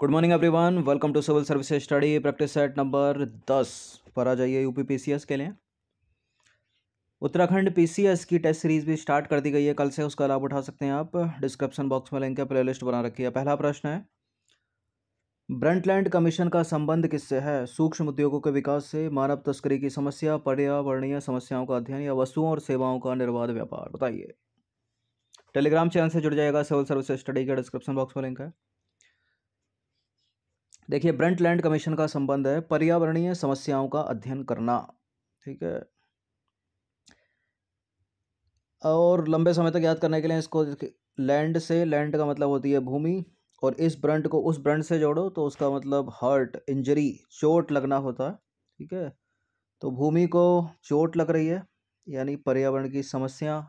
good morning everyone welcome to civil service study practice set number दस पर आ जाइए यूपी पीसीएस के लिए उत्तराखंड पीसीएस की टेस्ट सीरीज भी स्टार्ट कर दी गई है कल से उसका लाभ उठा सकते हैं आप डिस्क्रिप्शन बॉक्स में लिंक है लिस्ट बना रखी है पहला प्रश्न है ब्रंटलैंड कमीशन का संबंध किससे है सूक्ष्म उद्योगों के विकास से मानव तस्करी की समस्या पर्यावरणीय समस्याओं का अध्ययन या वस्तुओं और सेवाओं का निर्बाध व्यापार बताइए टेलीग्राम चैनल से जुड़ जाएगा सिविल सर्विस स्टडी का डिस्क्रिप्शन बॉक्स में लिंक है देखिए ब्रंट लैंड कमीशन का संबंध है पर्यावरणीय समस्याओं का अध्ययन करना ठीक है और लंबे समय तक याद करने के लिए इसको लैंड से लैंड का मतलब होती है भूमि और इस ब्रंट को उस ब्रंट से जोड़ो तो उसका मतलब हर्ट इंजरी चोट लगना होता है ठीक है तो भूमि को चोट लग रही है यानी पर्यावरण की समस्या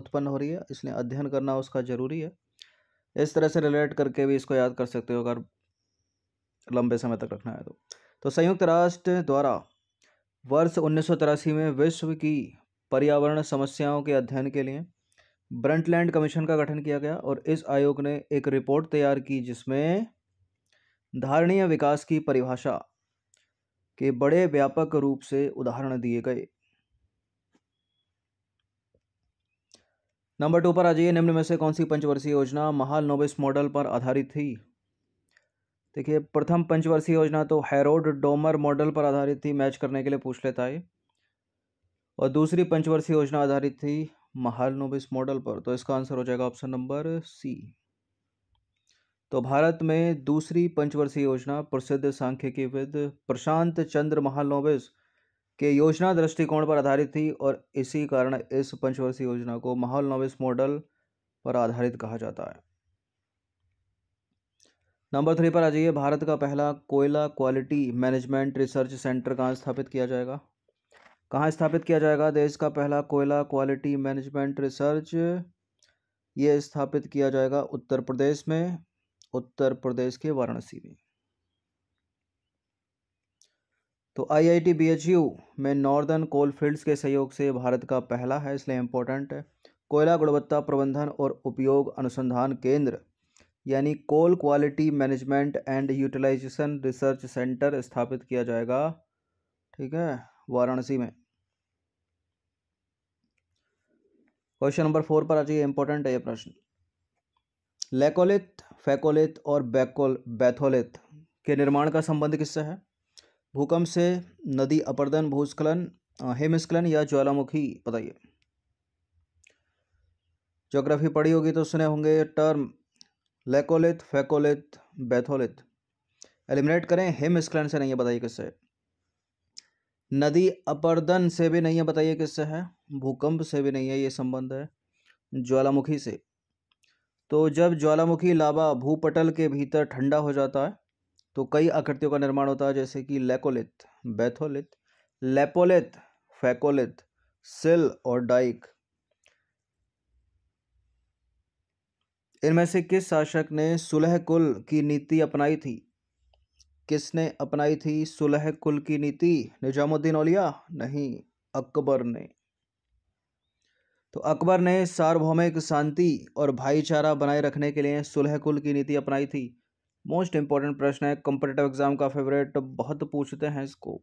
उत्पन्न हो रही है इसलिए अध्ययन करना उसका ज़रूरी है इस तरह से रिलेट करके भी इसको याद कर सकते हो अगर लंबे समय तक रखना है तो तो संयुक्त राष्ट्र द्वारा वर्ष उन्नीस में विश्व की पर्यावरण समस्याओं के अध्ययन के लिए ब्रंटलैंड कमीशन का गठन किया गया और इस आयोग ने एक रिपोर्ट तैयार की जिसमें धारणीय विकास की परिभाषा के बड़े व्यापक रूप से उदाहरण दिए गए नंबर टू पर आ जाइए निम्न में से कौन सी पंचवर्षीय योजना महाल नोबिस मॉडल पर आधारित थी देखिए प्रथम पंचवर्षीय योजना तो हैरोड डोमर मॉडल पर आधारित थी मैच करने के लिए पूछ लेता है और दूसरी पंचवर्षीय योजना आधारित थी महालनोबिस मॉडल पर तो इसका आंसर हो जाएगा ऑप्शन नंबर सी तो भारत में दूसरी पंचवर्षीय योजना प्रसिद्ध सांख्यिकीविद प्रशांत चंद्र महालनोबिस के योजना दृष्टिकोण पर आधारित थी और इसी कारण इस पंचवर्षीय योजना को महालनोबिस मॉडल पर आधारित कहा जाता है नंबर थ्री पर आ जाइए भारत का पहला कोयला क्वालिटी मैनेजमेंट रिसर्च सेंटर कहाँ स्थापित किया जाएगा कहाँ स्थापित किया जाएगा देश का पहला कोयला क्वालिटी मैनेजमेंट रिसर्च ये स्थापित किया जाएगा उत्तर प्रदेश में उत्तर प्रदेश के वाराणसी में तो आईआईटी बीएचयू में नॉर्दर्न कोल फील्ड्स के सहयोग से भारत का पहला है इसलिए इम्पोर्टेंट है कोयला गुणवत्ता प्रबंधन और उपयोग अनुसंधान केंद्र यानी coal quality management and utilisation research centre स्थापित किया जाएगा ठीक है वाराणसी में क्वेश्चन नंबर फोर पर आ जाइए इंपॉर्टेंट है यह प्रश्न लेकोलिथ फैकोलिथ और बैकोल बैथोलित के निर्माण का संबंध किससे है भूकंप से नदी अपर्दन भूस्खलन हिमस्खलन या ज्वालामुखी बताइए ज्योग्राफी पढ़ी होगी तो सुने होंगे term laccolith phacolith batholith eliminate करें हिम स्क्लन से नहीं है बताइए किससे नदी अपर्दन से भी नहीं है बताइए किससे है भूकंप से भी नहीं है ये संबंध है ज्वालामुखी से तो जब ज्वालामुखी लावा भूपटल के भीतर ठंडा हो जाता है तो कई आकृतियों का निर्माण होता है जैसे कि लेकोलिथ बैथोलिथ लेपोलिथ फेकोलिथ सिल और डाइक इनमें से किस शासक ने सुलह कुल की नीति अपनाई थी किसने अपनाई थी सुलह कुल की नीति निजामुद्दीन औलिया नहीं अकबर ने तो अकबर ने सार्वभौमिक शांति और भाईचारा बनाए रखने के लिए सुलह कुल की नीति अपनाई थी मोस्ट इंपॉर्टेंट प्रश्न है कॉम्पिटेटिव एग्जाम का फेवरेट बहुत पूछते हैं इसको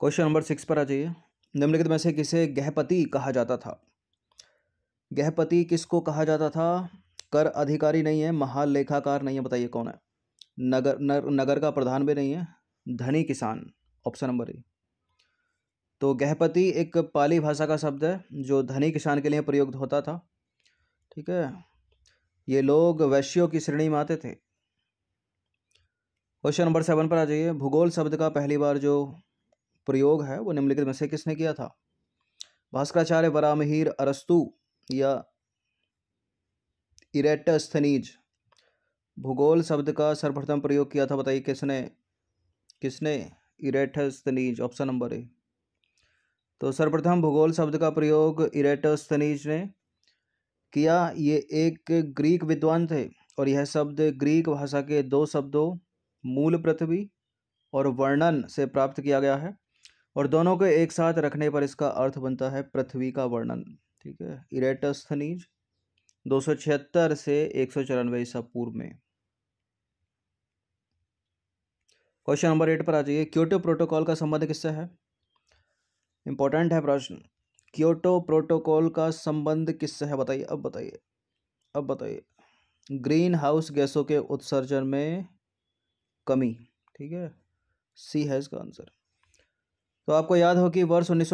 क्वेश्चन नंबर सिक्स पर आ जाइए निम्नलिखित में से किसे गहपति कहा जाता था गहपति किसको कहा जाता था कर अधिकारी नहीं है महालेखाकार नहीं है बताइए कौन है नगर नर, नगर का प्रधान भी नहीं है धनी किसान ऑप्शन नंबर ए तो गहपति एक पाली भाषा का शब्द है जो धनी किसान के लिए प्रयुक्त होता था ठीक है ये लोग वैश्यों की श्रेणी में आते थे क्वेश्चन नंबर सेवन पर आ जाइए भूगोल शब्द का पहली बार जो प्रयोग है वो निम्नलिखित में से किसने किया था भास्कराचार्य वरामहीर अरस्तु या इरेटास्थनीज भूगोल शब्द का सर्वप्रथम प्रयोग किया था बताइए किसने किसने इरेटास्थनीज ऑप्शन नंबर ए तो सर्वप्रथम भूगोल शब्द का प्रयोग इरेटास्थनीज ने किया ये एक ग्रीक विद्वान थे और यह शब्द ग्रीक भाषा के दो शब्दों मूल पृथ्वी और वर्णन से प्राप्त किया गया है और दोनों को एक साथ रखने पर इसका अर्थ बनता है पृथ्वी का वर्णन ठीक है इरेटस खनिज दो सौ छिहत्तर से एक सौ चौरानवे ईसा पूर्व में क्वेश्चन नंबर एट पर आ जाइए क्योटो प्रोटोकॉल का संबंध किससे है इंपॉर्टेंट है प्रश्न क्योटो प्रोटोकॉल का संबंध किससे है बताइए अब बताइए अब बताइए ग्रीन हाउस गैसों के उत्सर्जन में कमी ठीक है सी है इसका आंसर तो आपको याद हो कि वर्ष उन्नीस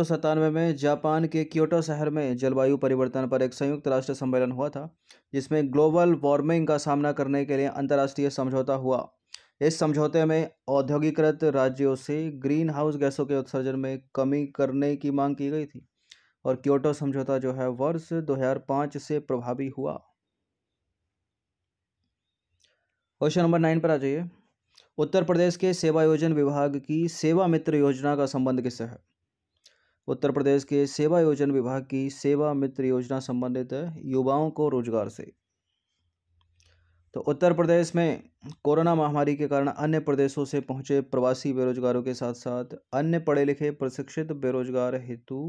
में जापान के क्योटो शहर में जलवायु परिवर्तन पर एक संयुक्त राष्ट्र सम्मेलन हुआ था जिसमें ग्लोबल वार्मिंग का सामना करने के लिए अंतर्राष्ट्रीय समझौता हुआ इस समझौते में औद्योगिकृत राज्यों से ग्रीन हाउस गैसों के उत्सर्जन में कमी करने की मांग की गई थी और क्योटो समझौता जो है वर्ष 2005 से प्रभावी हुआ क्वेश्चन नंबर नाइन पर आ जाइए उत्तर प्रदेश के सेवायोजन विभाग की सेवा मित्र योजना का संबंध किससे है उत्तर प्रदेश के सेवा योजन विभाग की सेवा मित्र योजना संबंधित है युवाओं को रोजगार से तो उत्तर प्रदेश में कोरोना महामारी के कारण अन्य प्रदेशों से पहुंचे प्रवासी बेरोजगारों के साथ साथ अन्य पढ़े लिखे प्रशिक्षित बेरोजगार हेतु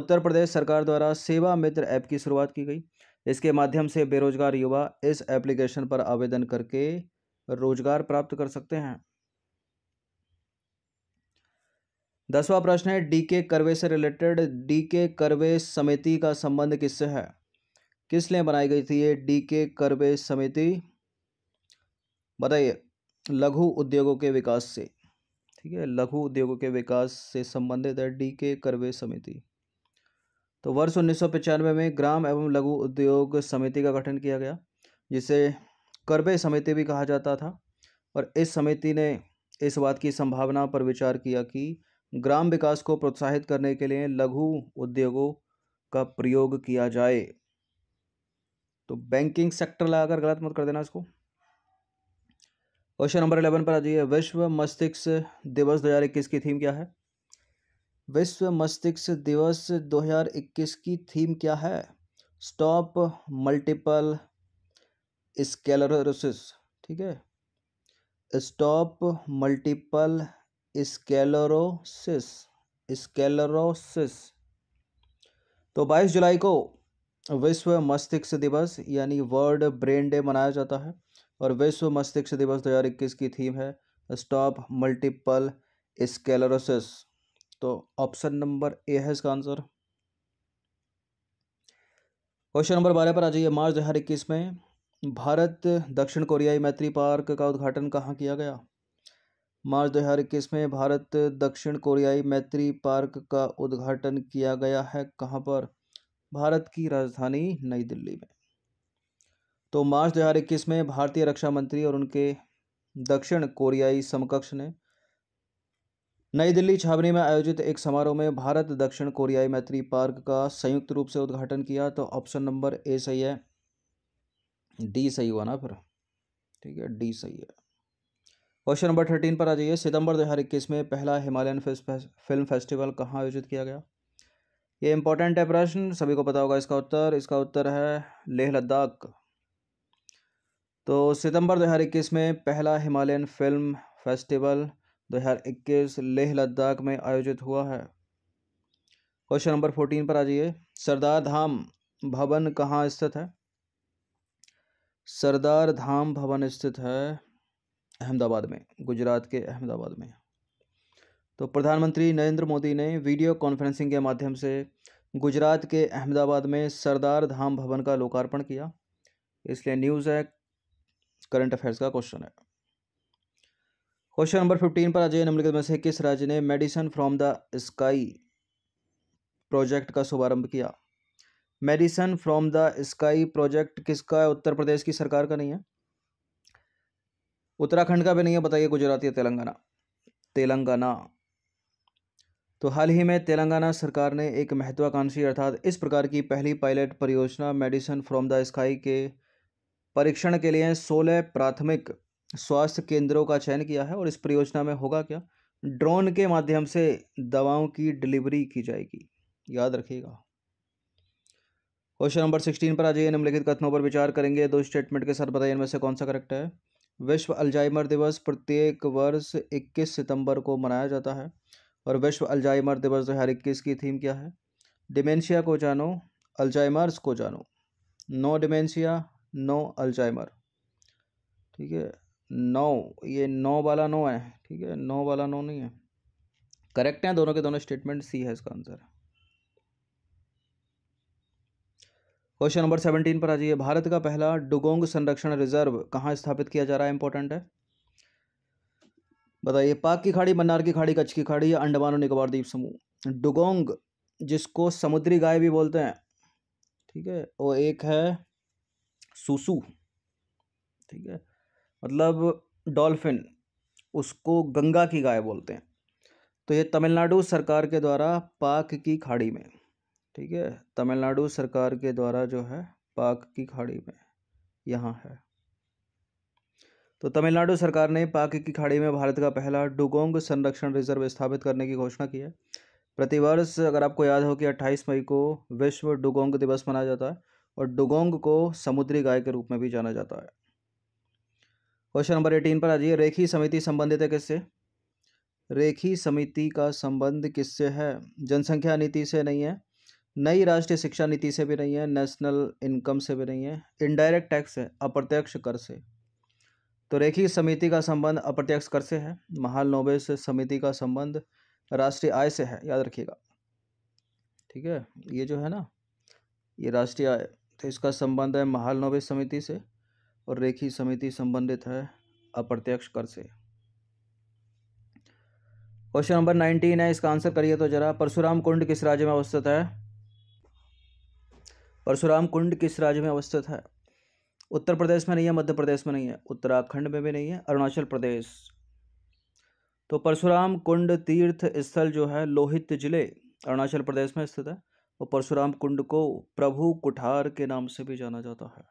उत्तर प्रदेश सरकार द्वारा सेवा मित्र ऐप की शुरुआत की गई इसके माध्यम से बेरोजगार युवा इस एप्लीकेशन पर आवेदन करके रोजगार प्राप्त कर सकते हैं दसवां प्रश्न है डी के करवे से रिलेटेड डी के करवे समिति का संबंध किससे है किस लिए बनाई गई थी ये डी के करवे समिति बताइए लघु उद्योगों के विकास से ठीक है लघु उद्योगों के विकास से संबंधित है डी के करवे समिति तो वर्ष उन्नीस में ग्राम एवं लघु उद्योग समिति का गठन किया गया जिसे करबे समिति भी कहा जाता था और इस समिति ने इस बात की संभावना पर विचार किया कि ग्राम विकास को प्रोत्साहित करने के लिए लघु उद्योगों का प्रयोग किया जाए तो बैंकिंग सेक्टर लगाकर गलत मत कर देना इसको क्वेश्चन नंबर इलेवन पर आ जाइए विश्व मस्तिष्क दिवस दो की थीम क्या है विश्व मस्तिष्क दिवस 2021 की थीम क्या है स्टॉप मल्टीपल स्केलरोसिस ठीक है स्टॉप मल्टीपल स्केलरोसिस स्केलरोसिस तो 22 जुलाई को विश्व मस्तिष्क दिवस यानी वर्ल्ड ब्रेन डे मनाया जाता है और विश्व मस्तिष्क दिवस 2021 की थीम है स्टॉप मल्टीपल स्केलरोसिस तो ऑप्शन नंबर ए है इसका आंसर क्वेश्चन नंबर बारह पर आ जाइए मार्च दो हज़ार इक्कीस में भारत दक्षिण कोरियाई मैत्री पार्क का उद्घाटन कहाँ किया गया मार्च दो हज़ार इक्कीस में भारत दक्षिण कोरियाई मैत्री पार्क का उद्घाटन किया गया है कहाँ पर भारत की राजधानी नई दिल्ली में तो मार्च दो हज़ार इक्कीस में भारतीय रक्षा मंत्री और उनके दक्षिण कोरियाई समकक्ष ने नई दिल्ली छावनी में आयोजित एक समारोह में भारत दक्षिण कोरियाई मैत्री पार्क का संयुक्त रूप से उद्घाटन किया तो ऑप्शन नंबर ए सही है डी सही हुआ ना फिर ठीक है डी सही है क्वेश्चन नंबर थर्टीन पर आ जाइए सितंबर दो हज़ार इक्कीस में पहला हिमालयन फिल्म फेस्टिवल कहाँ आयोजित किया गया ये इंपॉर्टेंट है प्रश्न सभी को पता होगा इसका उत्तर इसका उत्तर है लेह लद्दाख तो सितंबर दो हज़ार इक्कीस में पहला हिमालयन फिल्म फेस्टिवल दो हज़ार इक्कीस लेह लद्दाख में आयोजित हुआ है क्वेश्चन नंबर फोर्टीन पर आ जाइए सरदार धाम भवन कहाँ स्थित है सरदार धाम भवन स्थित है अहमदाबाद में गुजरात के अहमदाबाद में तो प्रधानमंत्री नरेंद्र मोदी ने वीडियो कॉन्फ्रेंसिंग के माध्यम से गुजरात के अहमदाबाद में सरदार धाम भवन का लोकार्पण किया इसलिए न्यूज़ है करंट अफेयर्स का क्वेश्चन है क्वेश्चन नंबर फिफ्टीन पर अजय निम्नलिखित में से किस राज्य ने medicine from the sky project का शुभारंभ किया medicine from the sky project किसका है उत्तर प्रदेश की सरकार का नहीं है उत्तराखंड का भी नहीं है बताइए गुजरात या तेलंगाना तेलंगाना तो हाल ही में तेलंगाना सरकार ने एक महत्वाकांक्षी अर्थात इस प्रकार की पहली पायलट परियोजना मेडिसन फ्रॉम द स्काई के परीक्षण के लिए सोलह प्राथमिक स्वास्थ्य केंद्रों का चयन किया है और इस परियोजना में होगा क्या ड्रोन के माध्यम से दवाओं की डिलीवरी की जाएगी याद रखिएगा क्वेश्चन नंबर सिक्सटीन पर आ जाइए निम्नलिखित कथनों पर विचार करेंगे दो स्टेटमेंट के साथ बताइए इनमें से कौन सा करेक्ट है विश्व अल्जाइमर दिवस प्रत्येक वर्ष इक्कीस सितंबर को मनाया जाता है और विश्व अल्जाइमर दिवस दो हज़ार इक्कीस की थीम क्या है डिमेंशिया को जानो अल्जाइमर्स को जानो नो डिमेंशिया नो अल्जाइमर ठीक है नौ ये नौ वाला नौ है ठीक है नौ वाला नौ नहीं है करेक्ट हैं दोनों के दोनों स्टेटमेंट सी है इसका आंसर क्वेश्चन नंबर सेवनटीन पर आ जाइए भारत का पहला डुगोंग संरक्षण रिजर्व कहाँ स्थापित किया जा रहा है इंपॉर्टेंट है बताइए पाक की खाड़ी मन्नार की खाड़ी कच्छ की खाड़ी अंडमान और निकोबार द्वीप समूह डुगोंग जिसको समुद्री गाय भी बोलते हैं ठीक है और एक है सुसु ठीक है मतलब डॉल्फिन उसको गंगा की गाय बोलते हैं तो ये तमिलनाडु सरकार के द्वारा पाक की खाड़ी में ठीक है तमिलनाडु सरकार के द्वारा जो है पाक की खाड़ी में यहाँ है तो तमिलनाडु सरकार ने पाक की खाड़ी में भारत का पहला डुगोंग संरक्षण रिजर्व स्थापित करने की घोषणा की है प्रतिवर्ष अगर आपको याद हो कि 28 मई को विश्व डुगोंग दिवस मनाया जाता है और डुगोंग को समुद्री गाय के रूप में भी जाना जाता है क्वेश्चन नंबर एटीन पर आ जाइए रेखी समिति संबंधित है किससे रेखी समिति का संबंध किससे है जनसंख्या नीति से नहीं है नई राष्ट्रीय शिक्षा नीति से भी नहीं है नेशनल इनकम से भी नहीं है इनडायरेक्ट टैक्स है अप्रत्यक्ष कर से तो रेखी समिति का संबंध अप्रत्यक्ष कर से है महाल नोबे समिति का संबंध राष्ट्रीय आय से है याद रखिएगा ठीक है ये जो है ना ये राष्ट्रीय आय तो इसका संबंध है महाल नोबे समिति से और रेखी समिति संबंधित है अप्रत्यक्ष कर से क्वेश्चन नंबर नाइनटीन है इसका आंसर करिए तो जरा परशुराम कुंड किस राज्य में अवस्थित है परशुराम कुंड किस राज्य में अवस्थित है उत्तर प्रदेश में नहीं है मध्य प्रदेश में नहीं है उत्तराखंड में भी नहीं है अरुणाचल प्रदेश तो परशुराम कुंड तीर्थ स्थल जो है लोहित जिले अरुणाचल प्रदेश में स्थित है और परशुराम कुंड को प्रभु कुठार के नाम से भी जाना जाता है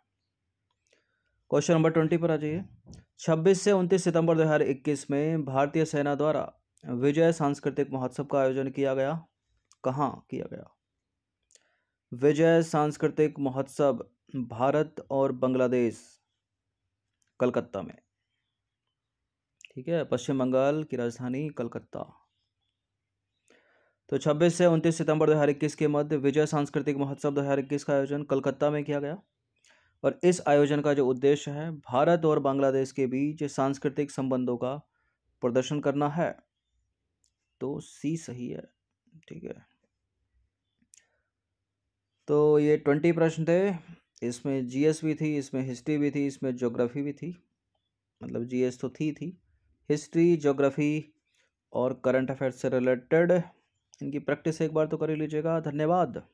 क्वेश्चन नंबर ट्वेंटी पर आ जाइए छब्बीस से उनतीस सितंबर इक्कीस में भारतीय सेना द्वारा विजय सांस्कृतिक महोत्सव का आयोजन किया गया कहाँ किया गया विजय सांस्कृतिक महोत्सव भारत और बांग्लादेश कलकत्ता में ठीक है पश्चिम बंगाल की राजधानी कलकत्ता तो 26 से 29 सितंबर 2021 के मध्य विजय सांस्कृतिक महोत्सव 2021 का आयोजन कलकत्ता में किया गया और इस आयोजन का जो उद्देश्य है भारत और बांग्लादेश के बीच सांस्कृतिक संबंधों का प्रदर्शन करना है तो सी सही है ठीक है तो ये ट्वेंटी प्रश्न थे इसमें जीएस भी थी इसमें हिस्ट्री भी थी इसमें जोग्राफ़ी भी थी मतलब जीएस तो थी थी हिस्ट्री जोग्राफ़ी और करंट अफेयर्स से रिलेटेड इनकी प्रैक्टिस एक बार तो कर लीजिएगा धन्यवाद